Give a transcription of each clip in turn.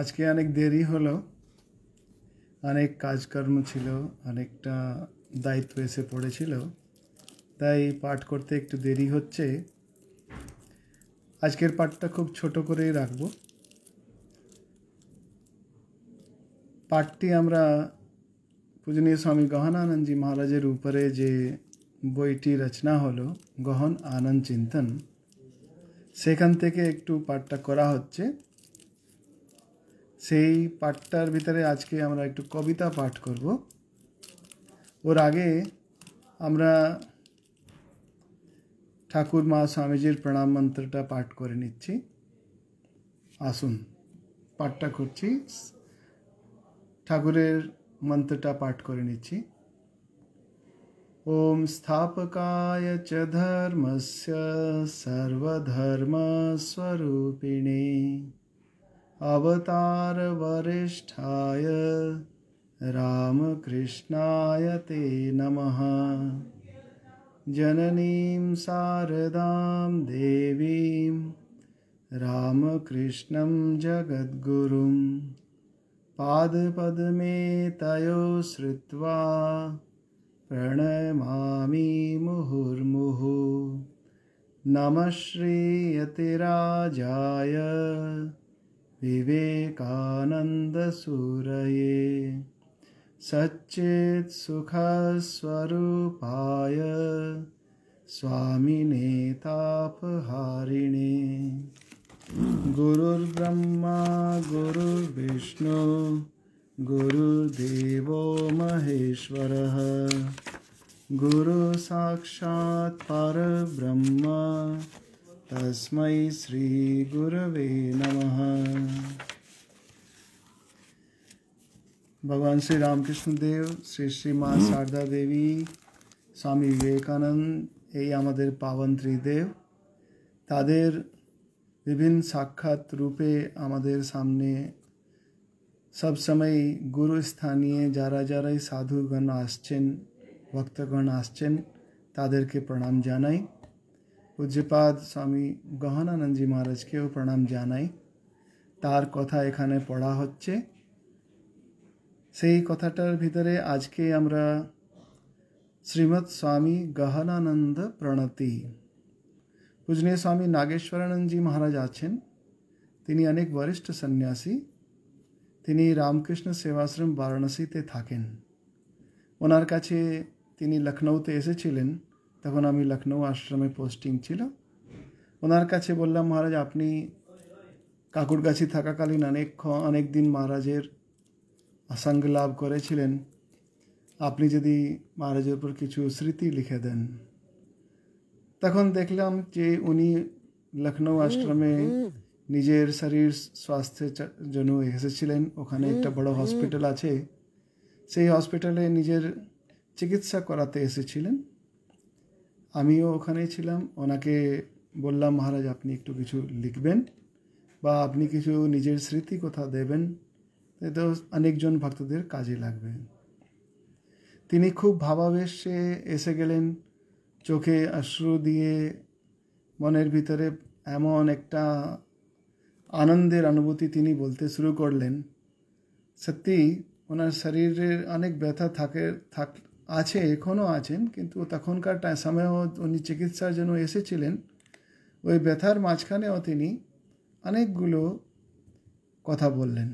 আজকে অনেক দেরি হলো অনেক কাজকর্ম ছিল অনেকটা দায়িত্ব এসে পড়েছিল তাই পাঠ করতে একটু দেরি হচ্ছে আজকের পাঠটা খুব ছোট করেই রাখব পাঠটি আমরা পূজনীয় স্বামী গহন আনন্দজি মহারাজের উপরে যে বইটি রচনা হলো গহন আনন্দ চিন্তন সেখান থেকে একটু পাঠটা করা হচ্ছে সেই পাঠটার ভিতরে আজকে আমরা একটু কবিতা পাঠ করব ওর আগে আমরা ঠাকুরমা স্বামীজির প্রণাম মন্ত্রটা পাঠ করে নেছি আসুন পাঠটা করছি ঠাকুরের মন্ত্রটা পাঠ করে নেছি ওম স্থাপকায় চ ধর্মস্য সর্বধর্মাস্বরূপিণী अवतार वरिष्ठाय रामकृष्णाय ते नमः जननीं शारदां देवीं रामकृष्णं जगद्गुरुं पादपद्मे तयो श्रुत्वा प्रणमामि मुहुर्मुहुः नमः श्रीयतिराजाय विवेकानन्दसूरये सच्चेत्सुखस्वरूपाय स्वामिने तापहारिणे गुरुर्ब्रह्मा गुरुर्विष्णु गुरुर्देवो महेश्वरः गुरुसाक्षात् परब्रह्म तस्मै श्रीगुरवे नमः भगवान श्री रामकृष्ण देव श्री श्री माँ शारदा देवी স্বামী বিবেকানন্দ এই আমাদের পাবন ত্রিদেব তাদের বিভিন্ন সাক্ষাৎ রূপে আমাদের সামনে সবসময় গুরু স্থানীয় যারা যারাই সাধুগণ আসছেন ভক্তগণ আসছেন তাদেরকে প্রণাম জানাই وذীপাদ স্বামী غہانانند جی মহারাজ কে প্রণাম জানাই تار কথা এখানে পড়া হচ্ছে সেই কথাটার ভিতরে আজকে আমরা শ্রীমত স্বামী গহানানন্দ প্রণতি বুঝنے স্বামী নাগেশ্বরানন্দ جی মহারাজ আছেন তিনি অনেক বরিষ্ঠ সন্ন্যাসী তিনি रामकृष्ण सेवा आश्रम বারাণসী তে থাকেন ওনার কাছে তিনি লখনউ তে এসেছিলেন তখন আমি লখনৌ আশ্রমে পোস্টিং ছিল ওনার কাছে বললাম মহারাজ আপনি কাকুরগাছি থাকাকালীন অনেক অনেক দিন মহারাজের আসাঙ্গ লাভ করেছিলেন আপনি যদি মহারাজের উপর কিছু স্মৃতি লিখে দেন তখন দেখলাম যে উনি লখনৌ আশ্রমে নিজের শরীর স্বাস্থ্যের জন্য এসেছিলেন ওখানে একটা বড় হসপিটাল আছে সেই হসপিটালে নিজের চিকিৎসা করাতে এসেছিলেন আমিও ওখানে ছিলাম ওনাকে বললাম মহারাজ আপনি একটু কিছু লিখবেন বা আপনি কিছু নিজের স্মৃতি কথা দেবেন এতে অনেকজন ভক্তদের কাজে লাগবে তিনি খুব ভাবাবেশে এসে গেলেন চোখে আশ্রু দিয়ে মনের ভিতরে এমন একটা আনন্দের অনুভূতি তিনি বলতে শুরু করলেন সত্যি ওনার শরীরের অনেক ব্যথা থাকে থাক আছে এখনও আছেন কিন্তু তখনকার সময়ও উনি চিকিৎসার জন্য এসেছিলেন ওই ব্যথার মাঝখানেও তিনি অনেকগুলো কথা বললেন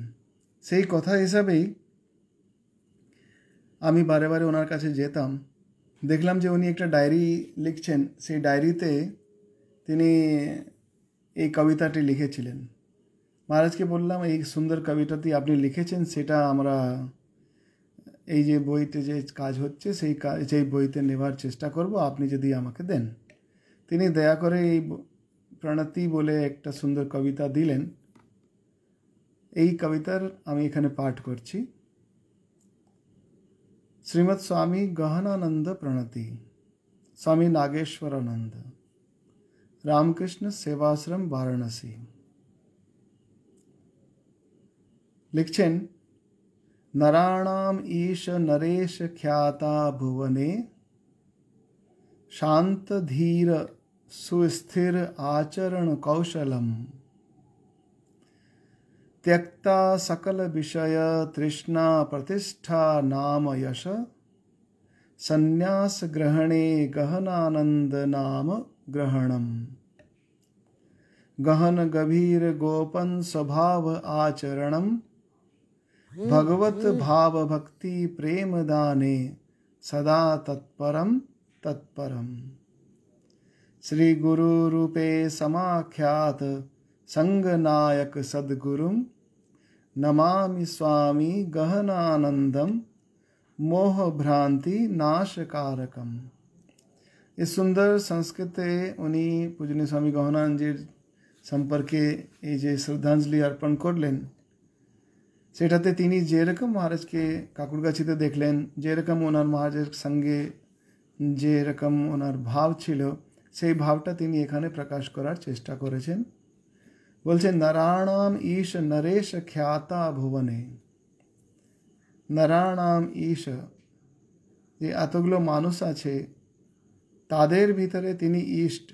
সেই কথা হিসাবেই আমি বারে বারে ওনার কাছে যেতাম দেখলাম যে উনি একটা ডায়েরি লিখছেন সেই ডায়েরিতে তিনি এই কবিতাটি লিখেছিলেন মহারাজকে বললাম এই সুন্দর কবিতাটি আপনি লিখেছেন সেটা আমরা এই যে বইতে যে কাজ হচ্ছে সেই কাজ সেই বইতে নেবার চেষ্টা করব আপনি যদি আমাকে দেন তিনি দয়া করে এই প্রণতি বলে একটা সুন্দর কবিতা দিলেন এই কবিতার আমি এখানে পাঠ করছি শ্রীমৎ স্বামী গহনানন্দ প্রণতি স্বামী নাগেশ্বরানন্দ রামকৃষ্ণ সেবাশ্রম বারাণসী লিখছেন नराणाम ईश नरेश ख्याता भुवने शांत धीर सुस्थिर आचरण कौशलम त्यक्ता सकल विषय तृष्णा प्रतिष्ठा नाम यश संन्यास ग्रहणे गहनानंद नाम ग्रहणम गहन गभीर गोपन स्वभाव आचरणम भगवत भाव भक्ति प्रेम दाने सदा तत्परम तत्परम श्री गुरु रूपे समाख्यात संग नायक सदगुरु नमामि स्वामी गहनानंदम मोह भ्रांति नाशकारकम इस सुंदर संस्कृत उन्हीं पूजनी स्वामी गहनानंद जी सम्पर्के ये श्रद्धांजलि अर्पण करलें সেটাতে তিনি যেরকম মহারাজকে কাকুরগাছিতে দেখলেন যেরকম ওনার মহারাজের সঙ্গে যেরকম ওনার ভাব ছিল সেই ভাবটা তিনি এখানে প্রকাশ করার চেষ্টা করেছেন বলছেন নারায়ণাম ঈশ নরেশ খ্যাতা ভুবনে নারায়ণাম ঈশ যে এতগুলো মানুষ আছে তাদের ভিতরে তিনি ইষ্ট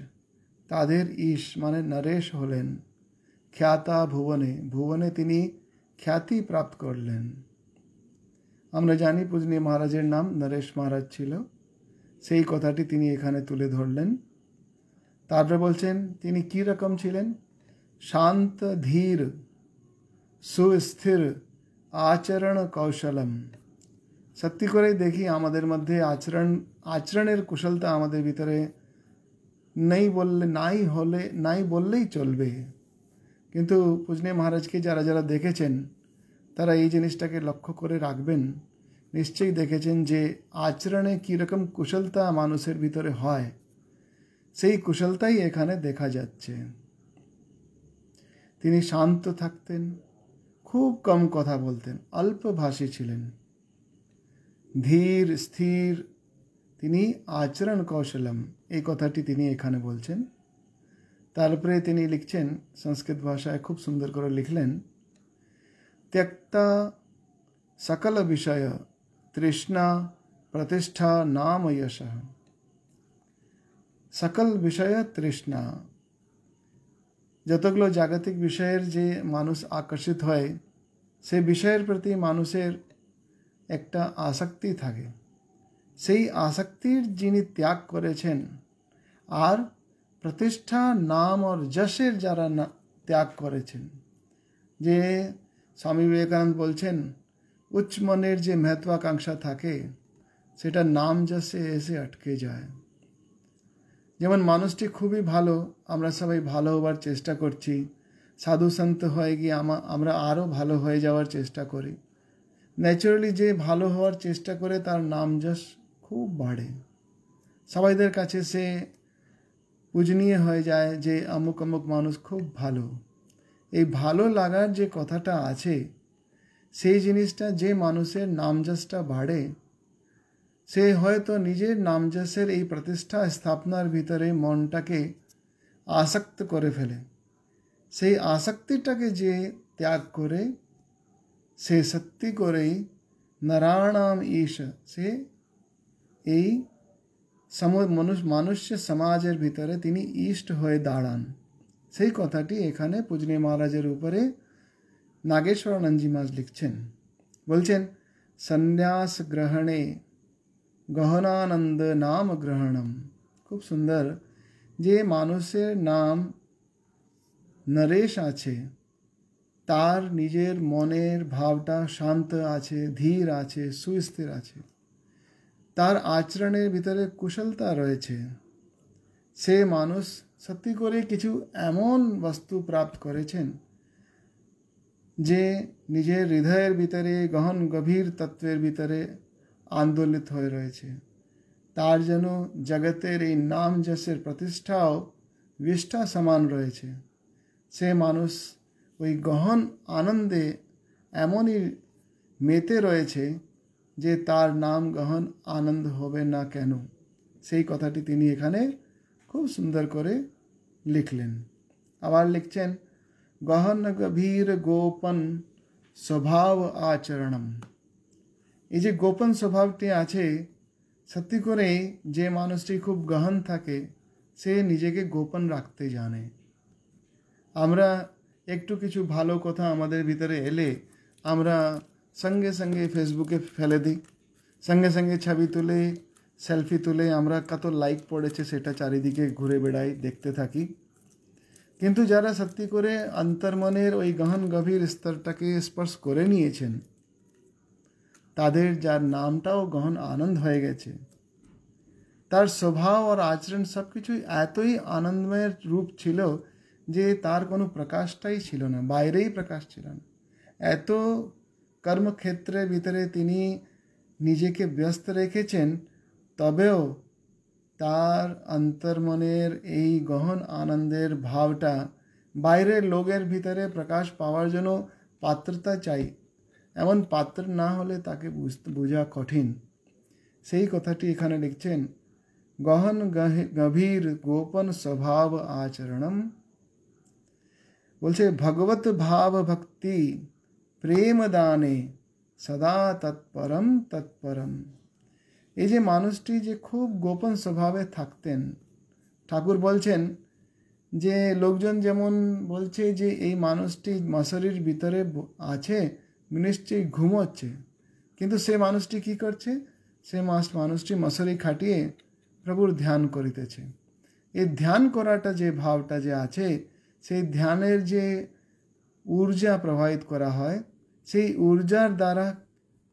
তাদের ইশ মানে নরেশ হলেন খ্যাতা ভুবনে ভুবনে তিনি খ্যাতি প্রাপ্ত করলেন আমরা জানি পূজনীয় মহারাজের নাম নরেশ মহারাজ ছিল সেই কথাটি তিনি এখানে তুলে ধরলেন তারপরে বলছেন তিনি কী রকম ছিলেন শান্ত ধীর সুস্থির আচরণ কৌশলম সত্যি করে দেখি আমাদের মধ্যে আচরণ আচরণের কুশলতা আমাদের ভিতরে নেই বললে নাই হলে নাই বললেই চলবে কিন্তু পূজনীয় মহারাজকে যারা যারা দেখেছেন তারা এই জিনিসটাকে লক্ষ্য করে রাখবেন নিশ্চয়ই দেখেছেন যে আচরণে কীরকম কুশলতা মানুষের ভিতরে হয় সেই কুশলতাই এখানে দেখা যাচ্ছে তিনি শান্ত থাকতেন খুব কম কথা বলতেন অল্পভাষী ছিলেন ধীর স্থির তিনি আচরণ কৌশলম এই কথাটি তিনি এখানে বলছেন তারপরে তিনি লিখছেন সংস্কৃত ভাষায় খুব সুন্দর করে লিখলেন ত্যক্তা সকল বিষয় তৃষ্ণা प्रतिष्ठा नाम यश সকল বিষয় তৃষ্ণা যতগুলো জাগতিক বিষয়ের যে মানুষ আকর্ষিত হয় সেই বিষয়ের প্রতি মানুষের একটা আসক্তি থাকে সেই আসক্তির যিনি ত্যাগ করেছেন আর প্রতিষ্ঠা নাম আর যশের যারা না ত্যাগ করেছেন যে স্বামী বিবেকানন্দ বলছেন উচ্চ মনের যে মহত্বাকাঙ্ক্ষা থাকে সেটা নাম যশে এসে আটকে যায় যেমন মানুষটি খুবই ভালো আমরা সবাই ভালো হবার চেষ্টা করছি সাধু সন্ত হয়ে গিয়ে আমরা আরও ভালো হয়ে যাওয়ার চেষ্টা করি ন্যাচারালি যে ভালো হওয়ার চেষ্টা করে তার নাম যশ খুব বাড়ে সবাইদের কাছে সে পূজনীয় হয়ে যায় যে অমুক অমুক মানুষ খুব ভালো এই ভালো লাগার যে কথাটা আছে সেই জিনিসটা যে মানুষের নামজাসটা বাড়ে সে হয়তো নিজের নামজাসের এই প্রতিষ্ঠা স্থাপনার ভিতরে মনটাকে আসক্ত করে ফেলে সেই আসক্তিটাকে যে ত্যাগ করে সে সত্যি করেই নারায়ণাম ঈশ সে এই মানুষ মানুষের সমাজের ভিতরে তিনি ইষ্ট হয়ে দাঁড়ান সেই কথাটি এখানে পূজনী মহারাজের উপরে নাগেশ্বরানন্দজি মাঝ লিখছেন বলছেন সন্ন্যাস গ্রহণে গহনানন্দ নাম গ্রহণম খুব সুন্দর যে মানুষের নাম নরেশ আছে তার নিজের মনের ভাবটা শান্ত আছে ধীর আছে সুস্থির আছে তার আচরণের ভিতরে কুশলতা রয়েছে সে মানুষ সত্যি করে কিছু এমন বস্তু প্রাপ্ত করেছেন যে নিজের হৃদয়ের ভিতরে গহন গভীর তত্ত্বের ভিতরে আন্দোলিত হয়ে রয়েছে তার যেন জগতের এই নাম যশের প্রতিষ্ঠাও বিষ্ঠা সমান রয়েছে সে মানুষ ওই গহন আনন্দে এমনই মেতে রয়েছে যে তার নাম গ্রহণ আনন্দ হবে না কেন সেই কথাটি তিনি এখানে খুব সুন্দর করে লিখলেন আবার লিখছেন গহন গভীর গোপন স্বভাব আচরণম এই যে গোপন স্বভাবটি আছে সত্যি করে যে মানুষটি খুব গহন থাকে সে নিজেকে গোপন রাখতে জানে আমরা একটু কিছু ভালো কথা আমাদের ভিতরে এলে আমরা সঙ্গে সঙ্গে ফেসবুকে ফেলে দিই সঙ্গে সঙ্গে ছবি তুলে সেলফি তুলে আমরা কত লাইক পড়েছে সেটা চারিদিকে ঘুরে বেড়াই দেখতে থাকি কিন্তু যারা সত্যি করে অন্তর্মনের ওই গহন গভীর স্তরটাকে স্পর্শ করে নিয়েছেন তাদের যার নামটাও গহন আনন্দ হয়ে গেছে তার স্বভাব আর আচরণ সব কিছুই এতই আনন্দময়ের রূপ ছিল যে তার কোনো প্রকাশটাই ছিল না বাইরেই প্রকাশ ছিল না এত কর্মক্ষেত্রের ভিতরে তিনি নিজেকে ব্যস্ত রেখেছেন তবেও তার অন্তর্মনের এই গহন আনন্দের ভাবটা বাইরের লোকের ভিতরে প্রকাশ পাওয়ার জন্য পাত্রতা চাই এমন পাত্র না হলে তাকে বুঝতে বোঝা কঠিন সেই কথাটি এখানে লিখছেন গহন গভীর গোপন স্বভাব আচরণম বলছে ভগবত ভাব ভক্তি প্রেমদানে সদা তৎপরম তৎপরম এই যে মানুষটি যে খুব গোপন স্বভাবে থাকতেন ঠাকুর বলছেন যে লোকজন যেমন বলছে যে এই মানুষটি মশারির ভিতরে আছে নিশ্চয়ই ঘুমোচ্ছে কিন্তু সে মানুষটি কি করছে সে মাস মানুষটি মশারি খাটিয়ে প্রভুর ধ্যান করিতেছে এই ধ্যান করাটা যে ভাবটা যে আছে সেই ধ্যানের যে ঊর্জা প্রবাহিত করা হয় সেই উর্জার দারা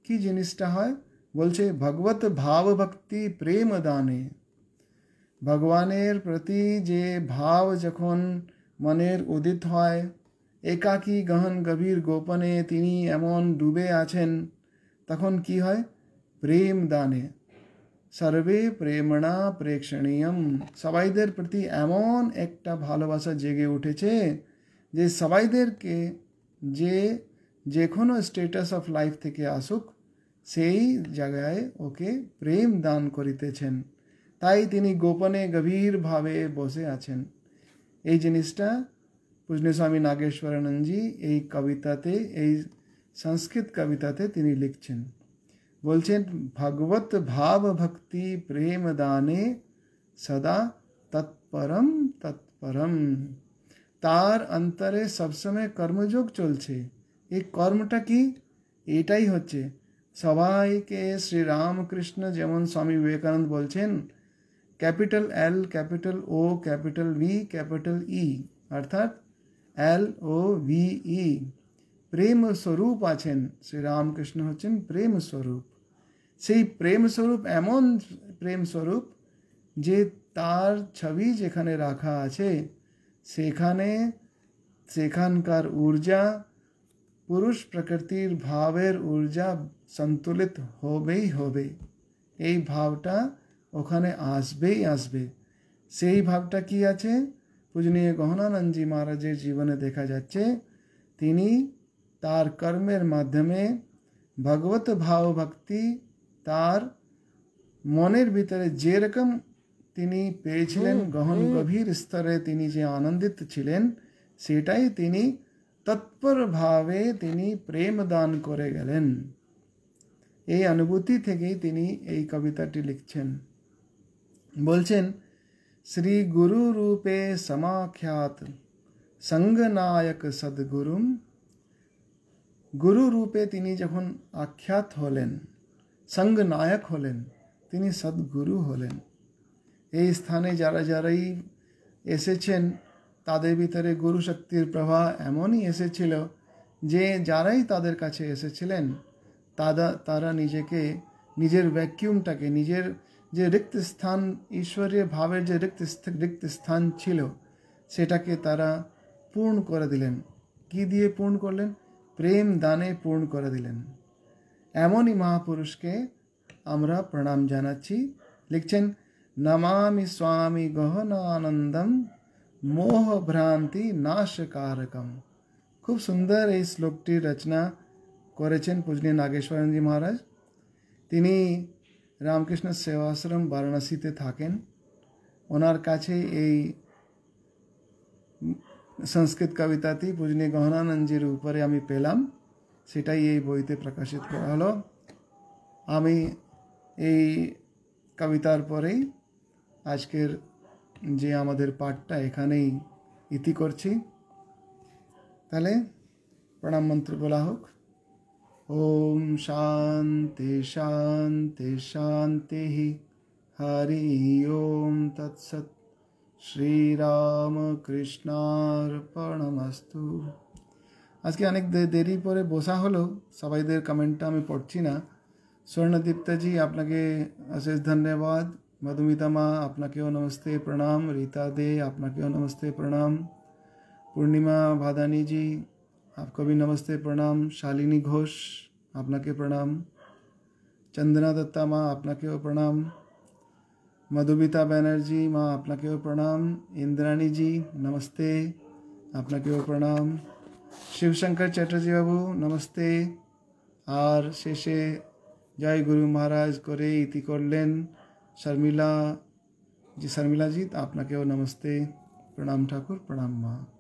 কি জিনিসটা হয় বলছে ভগবত ভাব ভক্তি প্রেম দানে ভগবানের প্রতি যে ভাব যখন মনে উদ্ীত হয় একাকী गहन গভীর গোপনে তিনি এমন ডুবে আছেন তখন কি হয় প্রেম দানে सर्वे प्रेমণা প্রক্ষণীয়ম সবাইদের প্রতি এমন একটা ভালোবাসা জেগে ওঠে যে সবাইদের কে যে যেখনো স্ট্যাটাস অফ লাইফ থেকে অসুখ সেই জায়গায় ওকে প্রেম দান করিতেছেন তাই তিনি গোপনে গভীর ভাবে বসে আছেন এই জিনিসটা পূজনি স্বামী নাগেশ্বরানন্দ জি এই কবিতাতে এই সংস্কৃত কবিতাতে তিনি লিখছেন বলছেন ভাগবত ভাব ভক্তি প্রেম দানে সদা তৎপরম তৎপরম তার অন্তরে সব সময় কর্মযোগ চলছে এই কর্মটা কি এটাই হচ্ছে সবাইকে শ্রীরামকৃষ্ণ যেমন স্বামী বিবেকানন্দ বলছেন capital L capital O capital V capital E অর্থাৎ এল ও ভি ই প্রেম স্বরূপ আছেন শ্রীরামকৃষ্ণ হচ্ছেন প্রেম স্বরূপ সেই প্রেম স্বরূপ এমন প্রেম স্বরূপ যে তার ছবি যেখানে রাখা আছে সেখানে সেখানকার ঊর্জা পুরুষ প্রকৃতির ভাবের ঊর্জা সন্তুলিত হবেই হবে এই ভাবটা ওখানে আসবেই আসবে সেই ভাবটা কি আছে পূজনীয় গহনানন্দজি মহারাজের জীবনে দেখা যাচ্ছে তিনি তার কর্মের মাধ্যমে ভগবত ভাব ভক্তি তার মনের ভিতরে যেরকম তিনি পেয়েছিলেন গহন গভীর স্তরে তিনি যে আনন্দিত ছিলেন সেটাই তিনি तत्पर भावे तिनी प्रेम दान коре गलेन ए अनुभूति থেকে তিনি এই কবিতাটি লিখছেন বলছেন শ্রী গুরু রূপে সমাখ্যাত সঙ্গनायक सद्गुरुম গুরু রূপে তিনি যখন আখ্যাত হলেন সঙ্গनायक হলেন তিনি सद्गुरु হলেন এই স্থানে যারা জারাই এসছেন তাদের ভিতরে গুরু শক্তির প্রভাব এমনই এসেছিল যে যারাই তাদের কাছে এসেছিলেন তারা তারা নিজেকে নিজের ভ্যাকিউমটাকে নিজের যে রিক্ত স্থান ঈশ্বরীয় ভাবের যে রিক্ত রিক্ত স্থান ছিল সেটাকে তারা পূর্ণ করে দিলেন কি দিয়ে পূর্ণ করলেন প্রেম দানে পূর্ণ করে দিলেন এমনই মহাপুরুষকে আমরা প্রণাম জানাচ্ছি লিখছেন নমামি স্বামী গহনানন্দম मोह भ्रांति नाश कारकम खूब সুন্দর এই শ্লোকটি রচনা করেছেন পূজনী নাগেশ্বরনজি মহারাজ তিনি रामकृष्ण सेवा आश्रम বারাণসীতে থাকেন ওনার কাছে এই সংস্কৃত কবিতাটি পূজনী গহনানন্দজির উপরে আমি পেলাম সেটাই এই বইতে প্রকাশিত হলো আমি এই কবিতার পরেই আজকের जी हमাদের पाठটা এখানেই ইতি করছি তাহলে প্রণাম মন্ত্র বলা হোক ओम शान्ते शान्ति शांति हरी ओम तत्सत् श्री राम कृष्णार्पणमस्तु আজকে অনেক দের পরে বোসা হলো সবাইদের কমেন্টটা আমি পড়ছি না স্বর্ণদীপ্ত জি আপনাকে এসেস ধন্যবাদ मधुमिता माँ अपना के नमस्ते प्रणाम रीता दे अपना के नमस्ते प्रणाम पूर्णिमा भादानी जी आपका भी नमस्ते प्रणाम शालिनी घोष अपना के प्रणाम चंदना दत्ता माँ आपना के प्रणाम मधुमिता बैनर्जी माँ अपना के प्रणाम इंद्राणी जी नमस्ते अपना के प्रणाम शिवशंकर चटर्जी बाबू नमस्ते आर शेषे जय गुरु महाराज करे इति करलें शर्मिला जी शर्मिला जी तो आपना के वो नमस्ते प्रणाम ठाकुर प्रणाम माँ